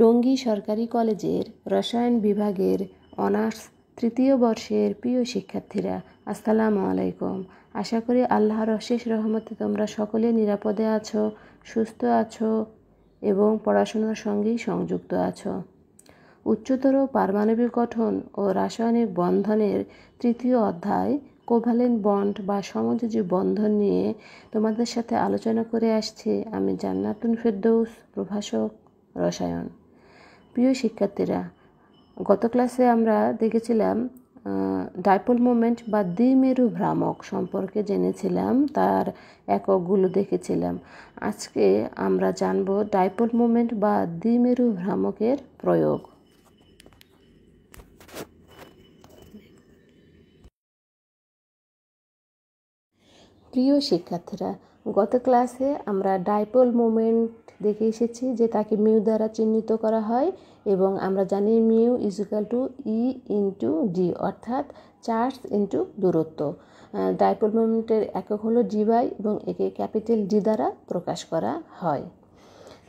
টঙ্গী সরকারি কলেজের রসায়ন বিভাগের অনার্স তৃতীয় বর্ষের প্রিয় শিক্ষার্থীরা আসসালামু আলাইকুম আশা করি আল্লাহর অশেষ রহমতে তোমরা সকলে নিরাপদে আছো সুস্থ আছো এবং পড়াশোনার সঙ্গেই সংযুক্ত আছো উচ্চতর পারমাণবিক গঠন ও রাসায়নিক বন্ধনের তৃতীয় অধ্যায় কোভালেন বন্ড বা সমযোজী বন্ধন নিয়ে তোমাদের সাথে আলোচনা করে আসছে আমি জান্নাতুন ফেরদৌস প্রভাষক রসায়ন প্রিয় শিক্ষার্থীরা গত ক্লাসে আমরা দেখেছিলাম ডাইপল মুভমেন্ট বা দ্বিমেরু ভ্রামক সম্পর্কে জেনেছিলাম তার এককগুলো দেখেছিলাম আজকে আমরা জানব ডাইপল মুভমেন্ট বা দ্বিমেরু ভ্রামকের প্রয়োগ প্রিয় শিক্ষার্থীরা গত ক্লাসে আমরা ডাইপোল মোমেন্ট দেখে এসেছি যে তাকে মিউ দ্বারা চিহ্নিত করা হয় এবং আমরা জানি mu is equal to E into D অর্থাৎ চার্জ ইন্টু দূরত্ব ডাইপোল মোমেন্টের একক হলো ডি বাই এবং একে ক্যাপিটাল ডি দ্বারা প্রকাশ করা হয়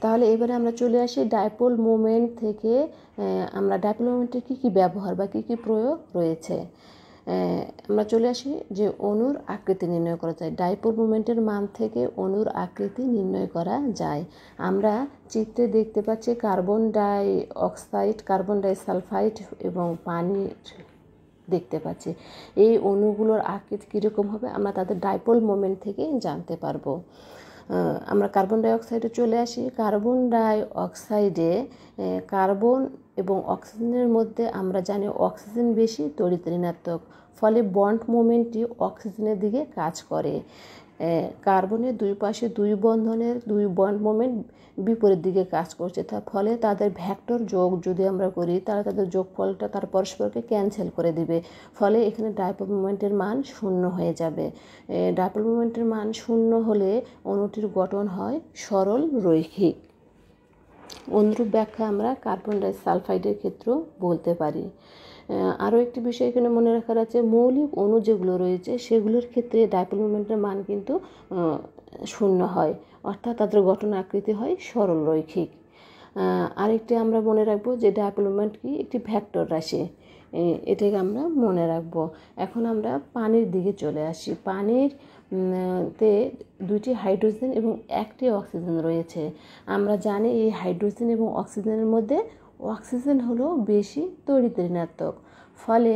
তাহলে এবারে আমরা চলে আসি ডাইপোল মোমেন্ট থেকে আমরা ডাইপোল মোমেন্টের কী কী ব্যবহার বা কী কী প্রয়োগ রয়েছে আমরা চলে আসি যে অনুর আকৃতি নির্ণয় করা যায় ডাইপোর মুমেন্টের মান থেকে অনুর আকৃতি নির্ণয় করা যায় আমরা চিত্রে দেখতে পাচ্ছি carbon dioxide carbon disulphide এবং পানির দেখতে পাচ্ছি এই অণুগুলোর আকৃতি কীরকম হবে আমরা তাদের ডাইপোল মোমেন্ট থেকে জানতে পারবো আমরা কার্বন ডাইঅক্সাইডে চলে আসি কার্বন ডাইঅক্সাইডে কার্বন এবং অক্সিজেনের মধ্যে আমরা জানি অক্সিজেন বেশি তড়িৎ ঋণাত্মক ফলে বন্ড মোমেন্টটি অক্সিজেনের দিকে কাজ করে কার্বনের দুই পাশে দুই বন্ধনের দুই বন্ড মোমেন্ট বিপরীত দিকে কাজ করছে তার ফলে তাদের ভ্যাক্টর যোগ যদি আমরা করি তাহলে তাদের যোগফলটা তার পরস্পরকে ক্যান্সেল করে দিবে ফলে এখানে ডাইপল মোমেন্টের মান শূন্য হয়ে যাবে ডাইপল মোমেন্টের মান শূন্য হলে অণুটির গঠন হয় সরল রৈখিক অনুরূপ ব্যাখ্যা আমরা কার্বন ডাই সালফাইডের ক্ষেত্রেও বলতে পারি আরও একটি বিষয় এখানে মনে রাখার আছে মৌলিক অণু যেগুলো রয়েছে সেগুলোর ক্ষেত্রে ডাইপোল মোমেন্টের মান কিন্তু শূন্য হয় অর্থাৎ তাদের গঠন আকৃতি হয় সরল রৈখিক আরেকটি আমরা মনে রাখবো যে ডাইপোল মোমেন্ট কি একটি ভ্যাক্টর রাশি এটাকে আমরা মনে রাখব এখন আমরা পানির দিকে চলে আসি পানির তে দুইটি হাইড্রোজেন এবং একটি অক্সিজেন রয়েছে আমরা জানি এই হাইড্রোজেন এবং অক্সিজেনের মধ্যে অক্সিজেন হলো বেশি তড়িৎ ঋণাত্মক ফলে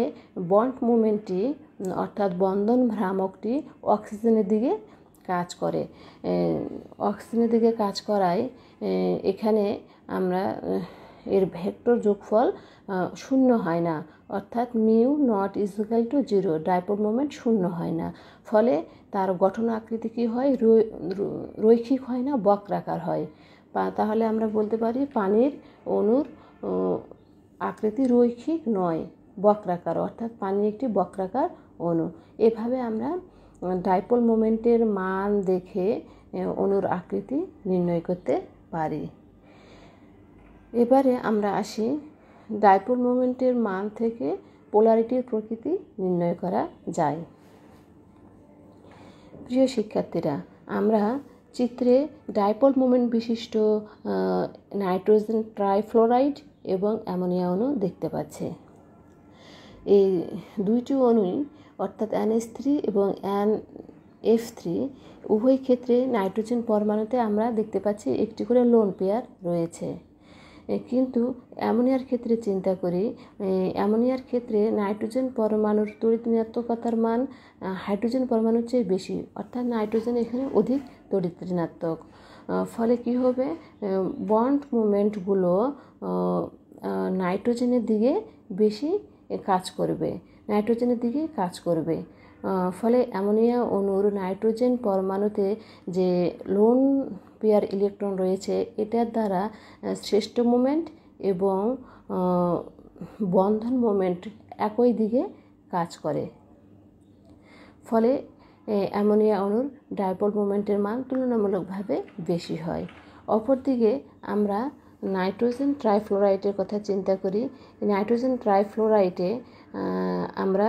বন্ড মুভমেন্টটি অর্থাৎ বন্ধন ভ্রামকটি অক্সিজেনের দিকে কাজ করে অক্সিজেনের দিকে কাজ করায় এখানে আমরা এর ভেক্টর যোগফল শূন্য হয় না অর্থাৎ mu not is equal to zero dipole moment শূন্য হয় না ফলে তার গঠন আকৃতি কী হয় রৈখিক হয় না বক্রাকার হয় তাহলে আমরা বলতে পারি পানির অনুর আকৃতি রৈখিক নয় বক্রাকার অর্থাৎ পানি একটি বক্রাকার অণু এভাবে আমরা ডাইপোল মোমেন্টের মান দেখে অণুর আকৃতি নির্ণয় করতে পারি এবারে আমরা আসি ডাইপোল মোমেন্টের মান থেকে পোলারিটির প্রকৃতি নির্ণয় করা যায় প্রিয় শিক্ষার্থীরা আমরা চিত্রে ডাইপোল মোমেন্ট বিশিষ্ট নাইট্রোজেন ট্রাইফ্লোরাইড এবং অ্যামোনিয়া অণু দেখতে পাচ্ছে এই দুইটি অণুই অর্থাৎ অ্যান এস থ্রি এবং অ্যান এফ থ্রি উভয় ক্ষেত্রে নাইট্রোজেন পরমাণুতে আমরা দেখতে পাচ্ছি একটি করে লোন পেয়ার রয়েছে কিন্তু অ্যামোনিয়ার ক্ষেত্রে চিন্তা করি অ্যামোনিয়ার ক্ষেত্রে নাইট্রোজেন পরমাণুর তড়িৎঋণাত্মকতার মান হাইড্রোজেন পরমাণুর চেয়ে বেশি অর্থাৎ নাইট্রোজেন এখানে অধিক ঋণাত্মক ফলে কি হবে বন্ড মুভমেন্টগুলো নাইট্রোজেনের দিকে বেশি কাজ করবে নাইট্রোজেনের দিকে কাজ করবে ফলে অ্যামোনিয়া অনুর নাইট্রোজেন পরমাণুতে যে লোন পেয়ার ইলেকট্রন রয়েছে এটার দ্বারা শ্রেষ্ঠ মুমেন্ট এবং বন্ধন মোমেন্ট একই দিকে কাজ করে ফলে অ্যামোনিয়া অণুর ডাইপোল মোমেন্টের মান তুলনামূলকভাবে বেশি হয় অপরদিকে আমরা নাইট্রোজেন ট্রাইফ্লোরাইটের কথা চিন্তা করি নাইট্রোজেন ট্রাইফ্লোরাইটে আমরা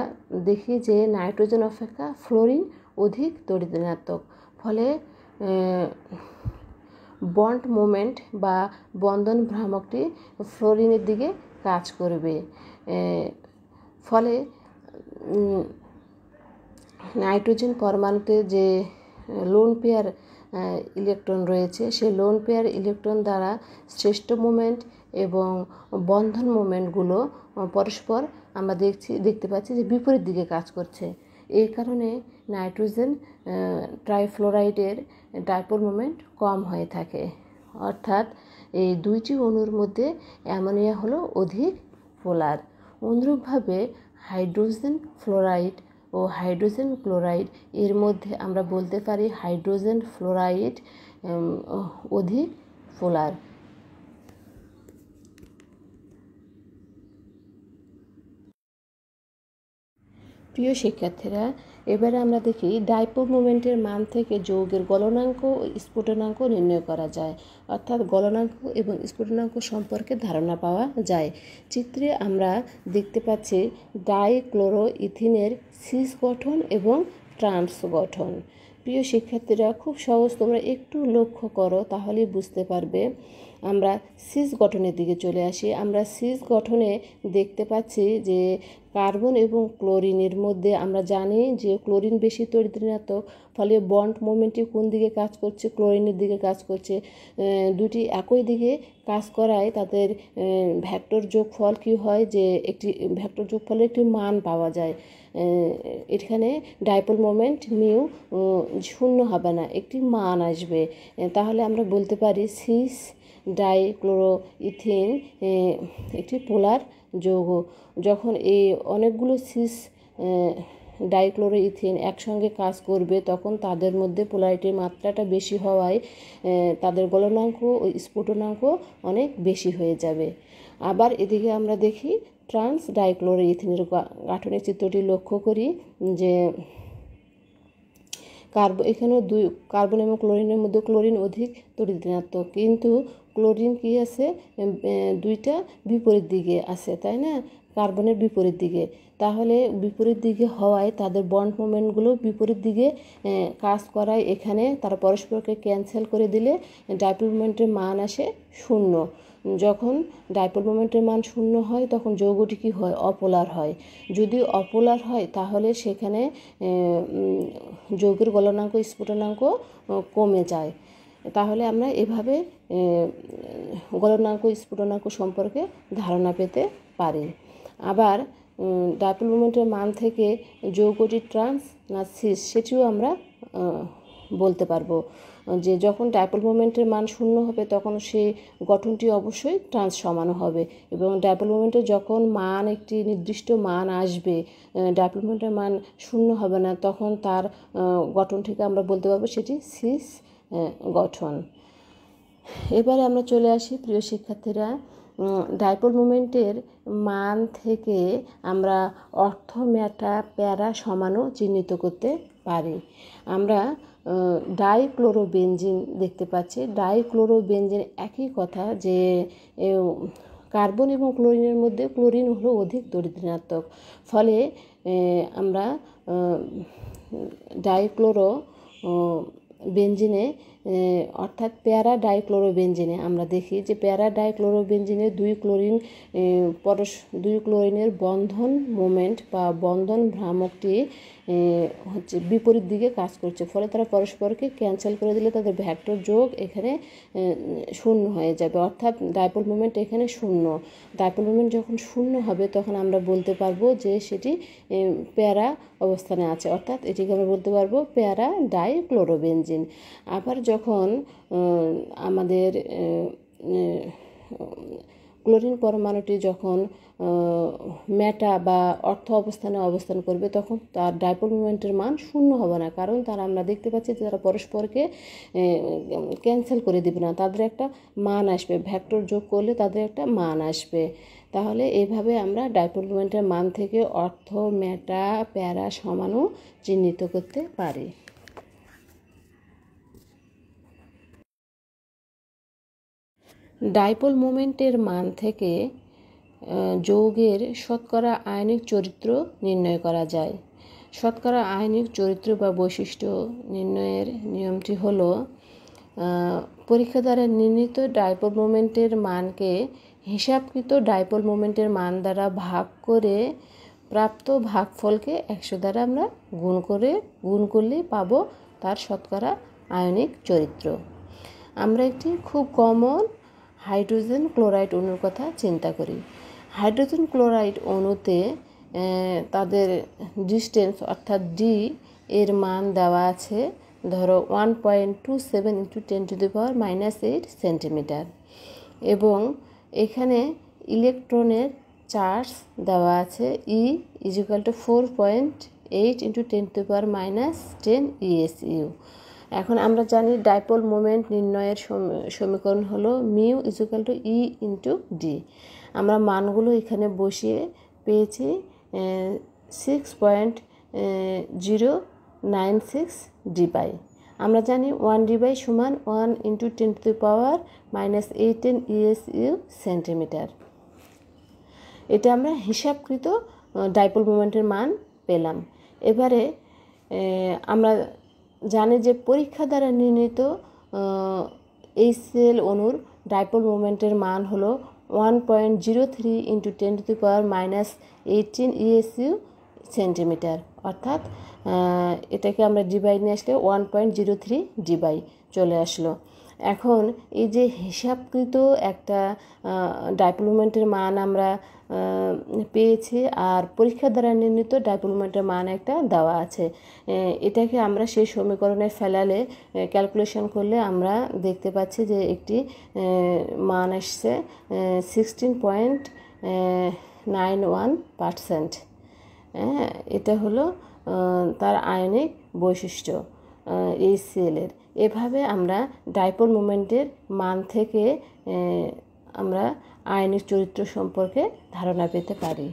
দেখি যে নাইট্রোজেন অপেক্ষা ফ্লোরিন অধিক তরিদিনাত্মক ফলে বন্ড মোমেন্ট বা বন্ধন ভ্রামকটি ফ্লোরিনের দিকে কাজ করবে ফলে নাইট্রোজেন পরমাণুতে যে লোন পেয়ার ইলেকট্রন রয়েছে সেই লোন পেয়ার ইলেকট্রন দ্বারা শ্রেষ্ঠ মুমেন্ট এবং বন্ধন মুমেন্টগুলো পরস্পর আমরা দেখছি দেখতে পাচ্ছি যে বিপরীত দিকে কাজ করছে এই কারণে নাইট্রোজেন ট্রাইফ্লোরাইডের ডাইপোল মুমেন্ট কম হয়ে থাকে অর্থাৎ এই দুইটি অণুর মধ্যে অ্যামোনিয়া হলো অধিক পোলার অনুরূপভাবে হাইড্রোজেন ফ্লোরাইড ও হাইড্রোজেন ক্লোরাইড এর মধ্যে আমরা বলতে পারি হাইড্রোজেন ফ্লোরাইড অধিক ফোলার প্রিয় শিক্ষার্থীরা এবারে আমরা দেখি ডাইপোল মোমেন্টের মান থেকে যৌগের গলনাঙ্ক ও স্ফুটনাঙ্ক নির্ণয় করা যায় অর্থাৎ গলনাঙ্ক এবং স্ফুটনাঙ্ক সম্পর্কে ধারণা পাওয়া যায় চিত্রে আমরা দেখতে পাচ্ছি ডাইক্লোরো ইথিনের সিস গঠন এবং ট্রান্স গঠন প্রিয় শিক্ষার্থীরা খুব সহজ তোমরা একটু লক্ষ্য করো তাহলেই বুঝতে পারবে আমরা সিস গঠনের দিকে চলে আসি আমরা সিস গঠনে দেখতে পাচ্ছি যে কার্বন এবং ক্লোরিনের মধ্যে আমরা জানি যে ক্লোরিন বেশি তরিতৃণাত্মক ফলে বন্ড মোমেন্টটি কোন দিকে কাজ করছে ক্লোরিনের দিকে কাজ করছে দুটি একই দিকে কাজ করায় তাদের ভ্যাক্টর যোগফল কী হয় যে একটি ভ্যাক্টর যোগফলের একটি মান পাওয়া যায় এখানে ডাইপল মোমেন্ট মিউ শূন্য হবে না একটি মান আসবে তাহলে আমরা বলতে পারি সিস ডাইক্লোরোইথিন একটি পোলার যৌগ যখন এই অনেকগুলো সিস ডাইক্লোরোইথিন একসঙ্গে কাজ করবে তখন তাদের মধ্যে পোলারিটির মাত্রাটা বেশি হওয়ায় তাদের গলনাঙ্ক ও স্ফুটনাঙ্ক অনেক বেশি হয়ে যাবে আবার এদিকে আমরা দেখি ট্রান্স ডাইক্লোরোইথিনের গাঠনিক চিত্রটি লক্ষ্য করি যে কার্বন এখানেও দুই কার্বন এবং ক্লোরিনের মধ্যে ক্লোরিন অধিক তরিদিনাত্মক কিন্তু ক্লোরিন কি আছে দুইটা বিপরীত দিকে আছে তাই না কার্বনের বিপরীত দিকে তাহলে বিপরীত দিকে হওয়ায় তাদের বন্ড মুভমেন্টগুলো বিপরীত দিকে কাজ করায় এখানে তারা পরস্পরকে ক্যান্সেল করে দিলে ডাইপল মুভমেন্টের মান আসে শূন্য যখন ডাইপল মুভমেন্টের মান শূন্য হয় তখন যৌগটি কী হয় অপোলার হয় যদি অপোলার হয় তাহলে সেখানে যৌগের গলনাঙ্ক স্ফুটনাঙ্ক কমে যায় তাহলে আমরা এভাবে গলনাঙ্ক স্ফুটনাঙ্ক সম্পর্কে ধারণা পেতে পারি আবার ডাপল মুভমেন্টের মান থেকে যৌগটি ট্রান্স না সিস সেটিও আমরা বলতে পারবো যে যখন ডাইপোল মুভমেন্টের মান শূন্য হবে তখন সেই গঠনটি অবশ্যই ট্রান্স সমানো হবে এবং ডাইপোল মোমেন্টের যখন মান একটি নির্দিষ্ট মান আসবে ডাইপোল মুভমেন্টের মান শূন্য হবে না তখন তার গঠন থেকে আমরা বলতে পারবো সেটি সিস হ্যাঁ, গঠন এবারে আমরা চলে আসি প্রিয় শিক্ষার্থীরা ডাইপোল মুমেন্টের মান থেকে আমরা অর্থ ম্যাটা প্যারা সমানও চিহ্নিত করতে পারি আমরা বেঞ্জিন দেখতে পাচ্ছি বেঞ্জিন একই কথা যে কার্বন এবং ক্লোরিনের মধ্যে ক্লোরিন হলো অধিক দরিদ্রাত্মক ফলে আমরা ডাইক্লোরো বেঞ্জিনে অর্থাৎ প্যারা ডাইক্লোরোবেঞ্জিনে আমরা দেখি যে প্যারা ডাইক্লোরোবেঞ্জিনে দুই ক্লোরিন পরশ দুই ক্লোরিনের বন্ধন মোমেন্ট বা বন্ধন ভ্রামকটি হচ্ছে বিপরীত দিকে কাজ করছে ফলে তারা পরস্পরকে ক্যান্সেল করে দিলে তাদের ভ্যাক্টর যোগ এখানে শূন্য হয়ে যাবে অর্থাৎ ডাইপোল মুভমেন্ট এখানে শূন্য ডাইপোল মুভমেন্ট যখন শূন্য হবে তখন আমরা বলতে পারবো যে সেটি প্যারা অবস্থানে আছে অর্থাৎ এটিকে আমরা বলতে পারবো প্যারা ডাইক্লোরোবেনজিন আবার যখন আমাদের ক্লোরিন পরমাণুটি যখন ম্যাটা বা অর্থ অবস্থানে অবস্থান করবে তখন তার ডাইপোল মুভমেন্টের মান শূন্য হবে না কারণ তারা আমরা দেখতে পাচ্ছি যে তারা পরস্পরকে ক্যান্সেল করে দেবে না তাদের একটা মান আসবে ভ্যাক্টর যোগ করলে তাদের একটা মান আসবে তাহলে এইভাবে আমরা ডাইপোল মুভমেন্টের মান থেকে অর্থ ম্যাটা প্যারা সমানও চিহ্নিত করতে পারি ডাইপোল মোমেন্টের মান থেকে যৌগের শতকরা আয়নিক চরিত্র নির্ণয় করা যায় শতকরা আয়নিক চরিত্র বা বৈশিষ্ট্য নির্ণয়ের নিয়মটি হল পরীক্ষা দ্বারা নির্ণীত ডাইপোল মোমেন্টের মানকে হিসাবকৃত ডাইপোল মোমেন্টের মান দ্বারা ভাগ করে প্রাপ্ত ভাগফলকে একশো দ্বারা আমরা গুণ করে গুণ করলে পাবো তার শতকরা আয়নিক চরিত্র আমরা একটি খুব কমন হাইড্রোজেন ক্লোরাইড অণুর কথা চিন্তা করি হাইড্রোজেন ক্লোরাইড অণুতে তাদের ডিস্টেন্স অর্থাৎ ডি এর মান দেওয়া আছে ধরো one point two seven into ten to the power minus eight centimetre এবং এখানে ইলেকট্রনের চার্জ দেওয়া আছে E is equal to four point eight into ten to power minus ten ESU এখন আমরা জানি ডাইপোল মোমেন্ট নির্ণয়ের সমীকরণ হলো mu is equal to E into D আমরা মানগুলো এখানে বসিয়ে পেয়েছি six point zero nine six debye আমরা জানি ওয়ান ডিবাই সমান one into ten to the power minus eighteen E S U centimetre এটা আমরা হিসাবকৃত ডাইপোল মোমেন্টের মান পেলাম এবারে আমরা জানে যে পরীক্ষা দ্বারা নির্ণীত এই সেল অণুর ডাইপোল মোমেন্টের মান হলো one point zero three into ten to the power minus eighteen ESU centimetre অর্থাৎ এটাকে আমরা ডিবাই নিয়ে আসলে one point zero three debye চলে আসলো এখন এই যে হিসাবকৃত একটা ডাইপ্লোমেন্টের মান আমরা পেয়েছি আর পরীক্ষা দ্বারা নির্ণীত ডাইপ্লোমেন্টের মান একটা দেওয়া আছে এটাকে আমরা সেই সমীকরণে ফেলালে ক্যালকুলেশন করলে আমরা দেখতে পাচ্ছি যে একটি মান আসছে sixteen point nine one percent এটা হলো তার আয়নিক বৈশিষ্ট্য এই সিএলের এভাবে আমরা ডাইপোল মুমেন্টের মান থেকে আমরা আয়নিক চরিত্র সম্পর্কে ধারণা পেতে পারি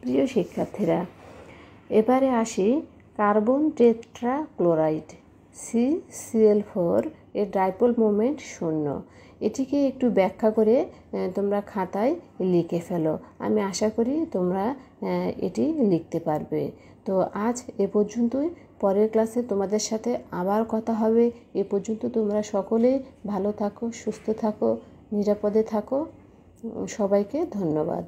প্রিয় শিক্ষার্থীরা এবারে আসি carbon tetrachloride C Cl four এর ডাইপোল মোমেন্ট শূন্য এটিকে একটু ব্যাখ্যা করে তোমরা খাতায় লিখে ফেলো আমি আশা করি তোমরা এটি লিখতে পারবে তো আজ এ পর্যন্তই পরের ক্লাসে তোমাদের সাথে আবার কথা হবে এ পর্যন্ত তোমরা সকলে ভালো থাকো সুস্থ থাকো নিরাপদে থাকো সবাইকে ধন্যবাদ